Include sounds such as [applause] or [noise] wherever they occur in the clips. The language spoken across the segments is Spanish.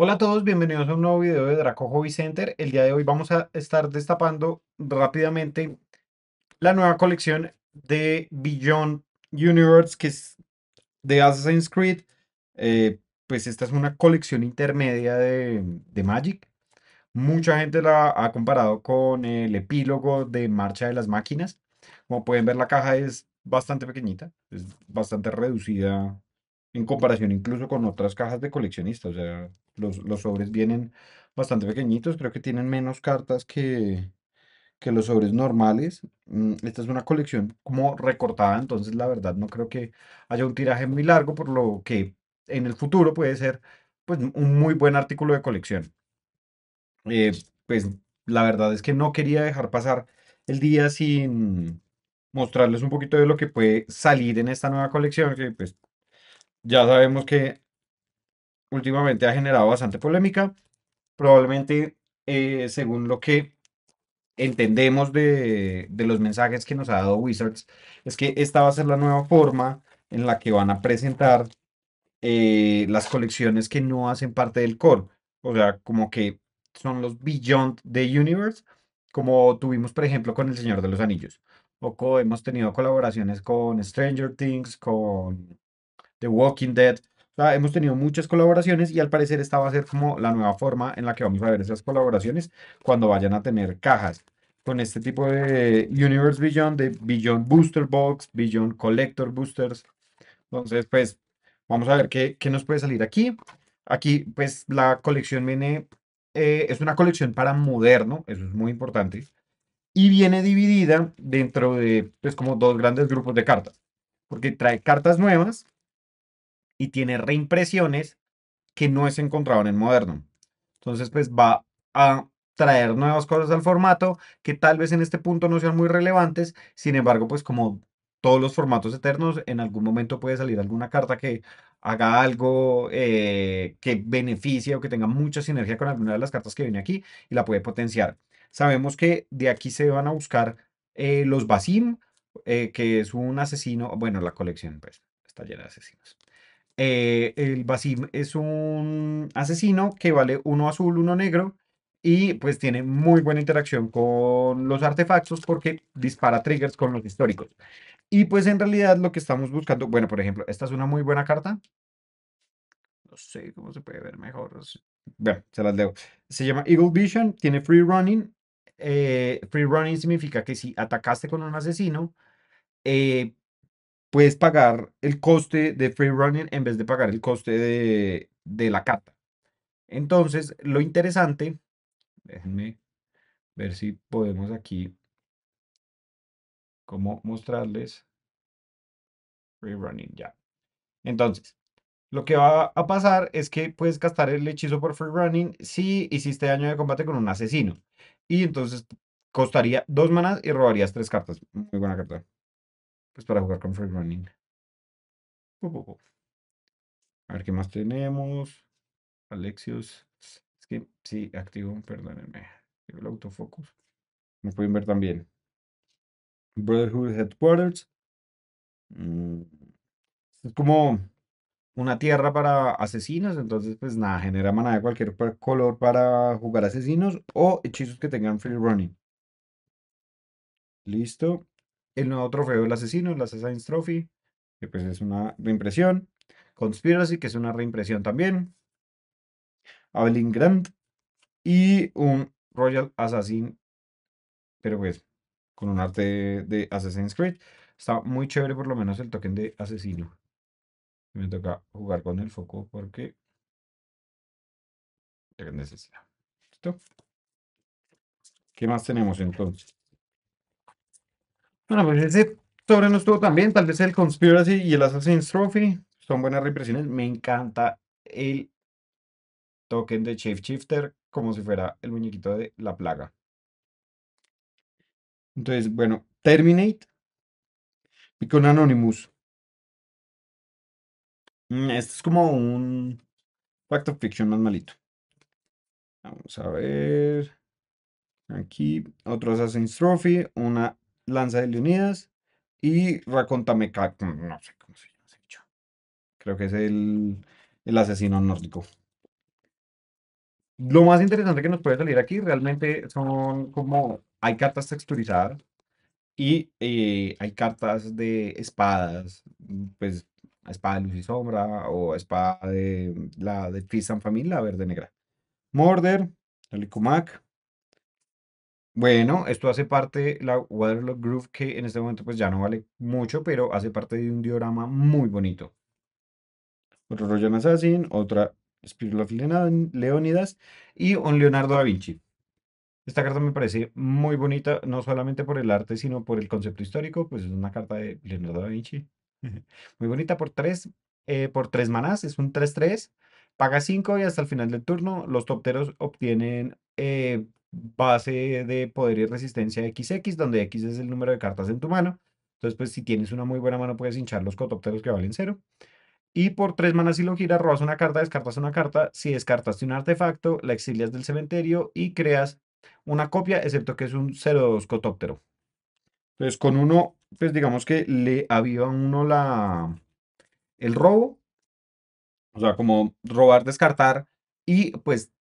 Hola a todos, bienvenidos a un nuevo video de Draco Hobby Center. El día de hoy vamos a estar destapando rápidamente la nueva colección de Beyond Universe, que es de Assassin's Creed. Eh, pues esta es una colección intermedia de, de, Magic. Mucha gente la ha comparado con el epílogo de Marcha de las Máquinas. Como pueden ver, la caja es bastante pequeñita, es bastante reducida en comparación incluso con otras cajas de coleccionistas. O sea, los, sobres vienen bastante pequeñitos, creo que tienen menos cartas que, que los sobres normales. Mm, esta es una colección como recortada, entonces la verdad no creo que haya un tiraje muy largo, por lo que en el futuro puede ser pues, un muy buen artículo de colección. Eh, pues la verdad es que no quería dejar pasar el día sin mostrarles un poquito de lo que puede salir en esta nueva colección, que pues ya sabemos que últimamente ha generado bastante polémica. Probablemente, eh, según lo que entendemos de, los mensajes que nos ha dado Wizards, es que esta va a ser la nueva forma en la que van a presentar eh, las colecciones que no hacen parte del core. O sea, como que son los Beyond the Universe, como tuvimos, por ejemplo, con El Señor de los Anillos. O hemos tenido colaboraciones con Stranger Things, con The Walking Dead hemos tenido muchas colaboraciones y al parecer esta va a ser como la nueva forma en la que vamos a ver esas colaboraciones cuando vayan a tener cajas con este tipo de Universe Beyond, de Beyond Booster Box, Beyond Collector Boosters. Entonces, pues, vamos a ver qué, qué nos puede salir aquí. Aquí, pues, la colección viene, eh, es una colección para moderno, eso es muy importante, y viene dividida dentro de, pues, como dos grandes grupos de cartas, porque trae cartas nuevas y tiene reimpresiones que no se encontraban en moderno. Entonces, pues va a traer nuevas cosas al formato que tal vez en este punto no sean muy relevantes, sin embargo, pues como todos los formatos eternos, en algún momento puede salir alguna carta que haga algo eh, que beneficie o que tenga mucha sinergia con alguna de las cartas que viene aquí y la puede potenciar. Sabemos que de aquí se van a buscar eh, los Basim, eh, que es un asesino, bueno, la colección pues, está llena de asesinos. Eh, el Basim es un asesino que vale uno azul, uno negro y pues tiene muy buena interacción con los artefactos porque dispara triggers con los históricos. Y pues en realidad lo que estamos buscando, bueno, por ejemplo, esta es una muy buena carta. No sé cómo se puede ver mejor. Bueno, se las leo. Se llama Eagle Vision, tiene free running. Eh, free running significa que si atacaste con un asesino, eh, puedes pagar el coste de free running en vez de pagar el coste de, la carta. Entonces, lo interesante, déjenme ver si podemos aquí cómo mostrarles free running ya. Entonces, lo que va a pasar es que puedes gastar el hechizo por free running si hiciste daño de combate con un asesino. Y entonces costaría dos manas y robarías tres cartas. Muy buena carta. Pues, para jugar con Free Running. A ver qué más tenemos. Alexios. Es que sí, activo, perdónenme. El autofocus. me pueden ver también. Brotherhood Headquarters. Mm, es como una tierra para asesinos. Entonces, pues nada, genera maná de cualquier color para jugar asesinos o hechizos que tengan free running. Listo el nuevo trofeo del asesino, el Assassin's Trophy, que pues es una reimpresión. Conspiracy, que es una reimpresión también. Avelyn Grant. Y un Royal Assassin, pero pues con un arte de, Assassin's Creed. Está muy chévere por lo menos el token de asesino. Me toca jugar con el foco porque... ¿Qué más tenemos entonces? Bueno, pues ese sobre no estuvo tan Tal vez el Conspiracy y el Assassin's Trophy son buenas reimpresiones. Me encanta el token de Shape Shifter como si fuera el muñequito de la plaga. Entonces, bueno, Terminate y con Anonymous. Mm, este es como un Fact of Fiction más malito. Vamos a ver. Aquí otro Assassin's Trophy, una Lanza de Leonidas y Racontameca, mm, no sé cómo se llama ese bicho. Creo que es el, el asesino nórdico. Lo más interesante que nos puede salir aquí realmente son como hay cartas texturizadas y eh, hay cartas de espadas, pues espada de luz y sombra o espada de la de Fist and verde negra. Morder, Helicomac, bueno, esto hace parte, la Waterloo Groove, que en este momento pues ya no vale mucho, pero hace parte de un diorama muy bonito. Otro Roger Assassin, otra Spirit of y un Leonardo da Vinci. Esta carta me parece muy bonita, no solamente por el arte, sino por el concepto histórico, pues es una carta de Leonardo da Vinci. [laughs] muy bonita por tres, eh, por tres manás, es un 3-3, paga 5 y hasta el final del turno los topteros obtienen eh, base de poder y resistencia XX, donde X es el número de cartas en tu mano. Entonces, pues si tienes una muy buena mano, puedes hinchar los cotópteros que valen cero. Y por tres manas si lo giras, robas una carta, descartas una carta. Si descartaste un artefacto, la exilias del cementerio y creas una copia, excepto que es un 0-2 cotóptero. Entonces, con uno, pues digamos que le aviva uno la, el robo. O sea, como robar, descartar. Y pues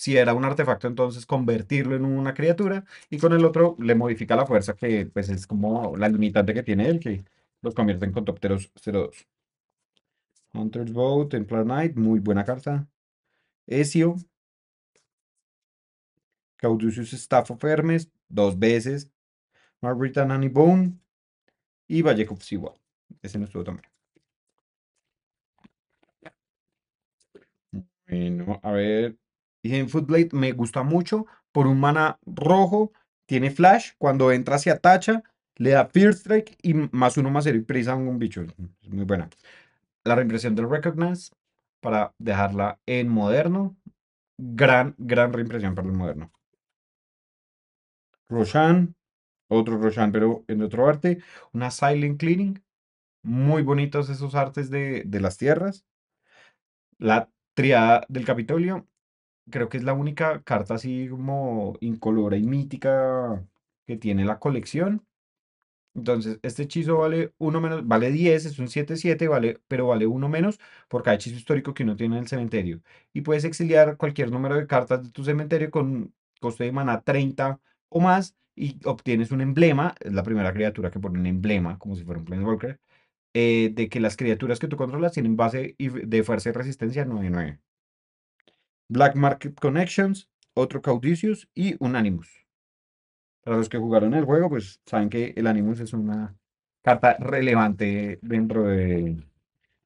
si era un artefacto, entonces convertirlo en una criatura y con el otro le modifica la fuerza, que pues es como la limitante que tiene él, que los convierte en Contopteros 02. Hunter's Bow, Templar Knight, muy buena carta. Ezio. Caudusius Staff of dos veces. Marbritan bone y Vallejo Siwa. Ese no estuvo tan Bueno, a ver, y en Footblade me gusta mucho. Por un mana rojo, tiene flash. Cuando entra se atacha, le da Fear Strike y más uno más cero y un bicho. Mm, es muy buena. La reimpresión del Recognize para dejarla en moderno. Gran, gran reimpresión para el moderno. Roshan, otro Roshan, pero en otro arte. Una Silent Cleaning. Muy bonitos esos artes de, de las tierras. La triada del Capitolio creo que es la única carta así como incolora y mítica que tiene la colección. Entonces, este hechizo vale uno menos, vale 10, es un 7-7, vale, pero vale uno menos por cada hechizo histórico que uno tiene en el cementerio. Y puedes exiliar cualquier número de cartas de tu cementerio con coste de mana 30 o más y obtienes un emblema, es la primera criatura que pone un emblema, como si fuera un Planeswalker, eh, de que las criaturas que tú controlas tienen base de fuerza y resistencia 9-9. Black Market Connections, otro Caudicius y un Animus. Para los que jugaron el juego, pues saben que el Animus es una carta relevante dentro de,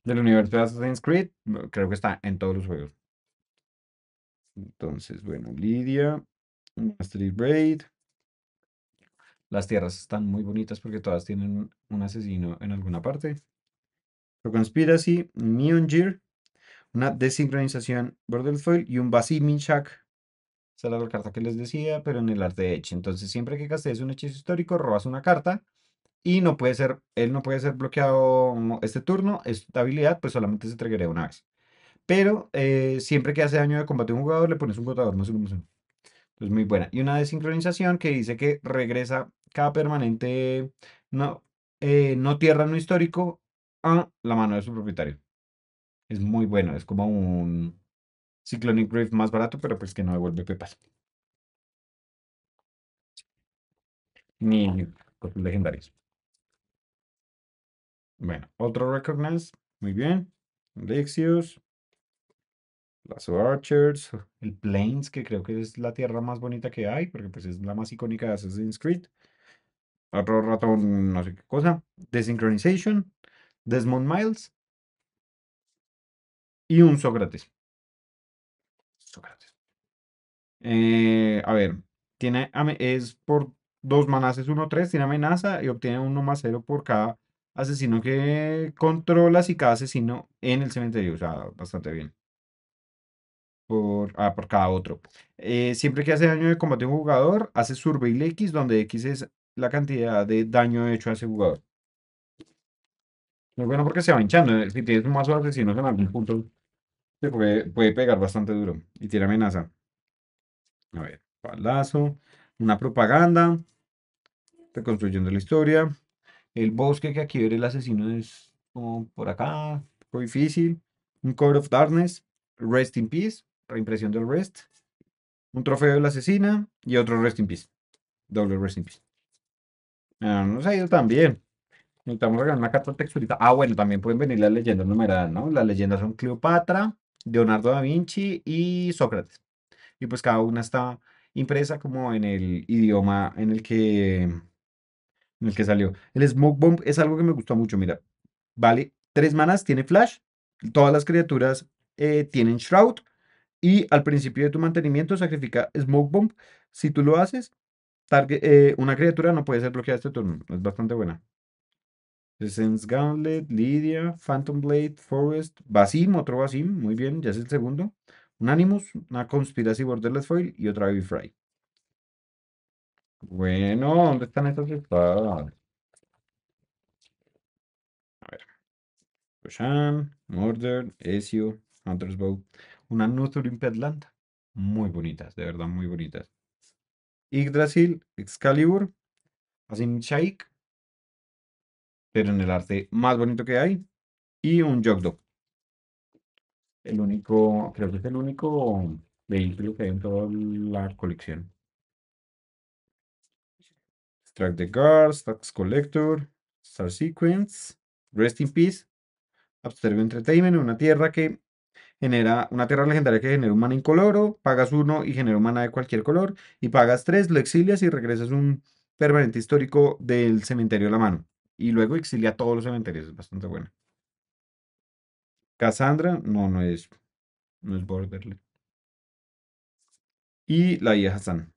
del universo de Assassin's Creed. Creo que está en todos los juegos. Entonces, bueno, Lidia, Mastery Braid. Las tierras están muy bonitas porque todas tienen un asesino en alguna parte. Conspiracy, Neon una desincronización bordelfoil y un Basiminchak. Esa era la carta que les decía, pero en el arte de Edge. Entonces, siempre que castees un hechizo histórico, robas una carta y no puede ser, él no puede ser bloqueado este turno. Esta habilidad, pues solamente se traería una vez. Pero eh, siempre que hace daño de combate a un jugador, le pones un contador más uno Entonces, muy buena. Y una desincronización que dice que regresa cada permanente no, eh, no tierra, no histórico a la mano de su propietario. Es muy bueno, es como un Cyclonic Rift más barato, pero pues que no devuelve pepas. Ni legendarios. Bueno, otro Recognize. Muy bien. Lexius. Las Archers. El Plains, que creo que es la tierra más bonita que hay, porque pues es la más icónica de Assassin's Creed. Otro ratón, no sé qué cosa. Desynchronization. Desmond Miles y un Sócrates. Sócrates. Eh, a ver, tiene, es por dos manas es 1-3, tiene amenaza y obtiene uno más 0 por cada asesino que controlas y cada asesino en el cementerio. O sea, bastante bien. Por, ah, por cada otro. Eh, siempre que hace daño de combate a un jugador, hace Surveil X, donde X es la cantidad de daño hecho a ese jugador. No es bueno porque se va hinchando. Eh, si tienes más asesinos en algún punto, puede pegar bastante duro y tiene amenaza. A ver, palazo, una propaganda, reconstruyendo la historia. El bosque que aquí ver el asesino es por acá, un difícil. Un Cover of Darkness, Rest in Peace, reimpresión del Rest. Un trofeo de la asesina y otro Rest in Peace, doble Rest in Peace. Ah, no nos ha ido tan bien. Necesitamos una carta texturita. Ah, bueno, también pueden venir las leyendas numeradas, ¿no? Las leyendas son Cleopatra, Leonardo da Vinci y Sócrates. Y pues cada una está impresa como en el idioma en el que, en el que salió. El Smoke Bomb es algo que me gustó mucho, mira. Vale, tres manas, tiene flash, todas las criaturas eh, tienen shroud y al principio de tu mantenimiento sacrifica Smoke Bomb. Si tú lo haces, eh, una criatura no puede ser bloqueada este turno. Es bastante buena. Sense Gauntlet, Lydia, Phantom Blade, Forest, Basim, otro Basim, muy bien, ya es el segundo. Unanimous, una Conspiracy Borderless Foil y otra Fry. Bueno, ¿dónde están estos? A ver. Roshan, Murder, Ezio, Hunter's Bow. Una Olympia Atlanta. Muy bonitas, de verdad, muy bonitas. Yggdrasil, Excalibur, Asim Shaik, pero en el arte más bonito que hay, y un Jogdo. El único, creo que es el único vehículo que hay en toda la colección. Strike the Guard, tax Collector, Star Sequence, Rest in Peace, Abstergo Entertainment, una tierra que genera, una tierra legendaria que genera un mana incoloro, pagas uno y genera un mana de cualquier color, y pagas tres, lo exilias y regresas un permanente histórico del cementerio de la mano. Y luego exilia a todos los cementerios, es bastante buena. Cassandra, no, no es. No es borderly. Y la vieja San.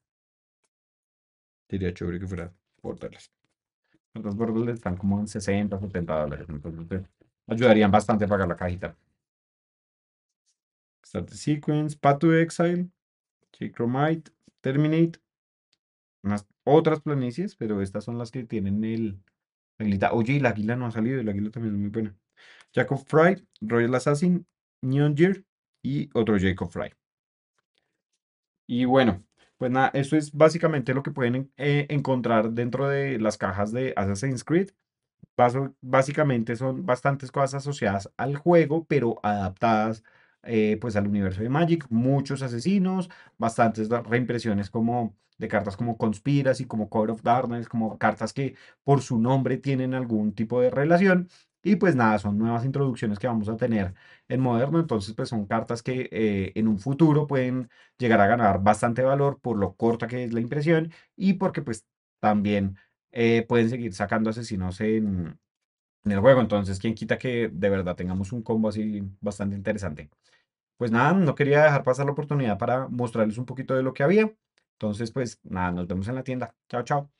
diría chévere que fuera borderless. Los Borderlands están como en 60, 70 dólares. ayudarían bastante a pagar la cajita. Start the Sequence, Path to Exile, Chicromite, Terminate. Unas otras planicies, pero estas son las que tienen el Oye, y la águila no ha salido y la águila también es muy buena. Jacob Fry, Royal Assassin, Neon Gear y otro Jacob Fry. Y bueno, pues nada, eso es básicamente lo que pueden eh, encontrar dentro de las cajas de Assassin's Creed. básicamente son bastantes cosas asociadas al juego, pero adaptadas eh, pues al universo de Magic, muchos asesinos, bastantes reimpresiones como de cartas como Conspiracy, como Code of Darkness, como cartas que por su nombre tienen algún tipo de relación. Y pues nada, son nuevas introducciones que vamos a tener en moderno, entonces pues son cartas que eh, en un futuro pueden llegar a ganar bastante valor por lo corta que es la impresión y porque pues también eh, pueden seguir sacando asesinos en, en el juego, entonces quién quita que de verdad tengamos un combo así bastante interesante pues nada, no quería dejar pasar la oportunidad para mostrarles un poquito de lo que había. Entonces, pues nada, nos vemos en la tienda. Chao, chao.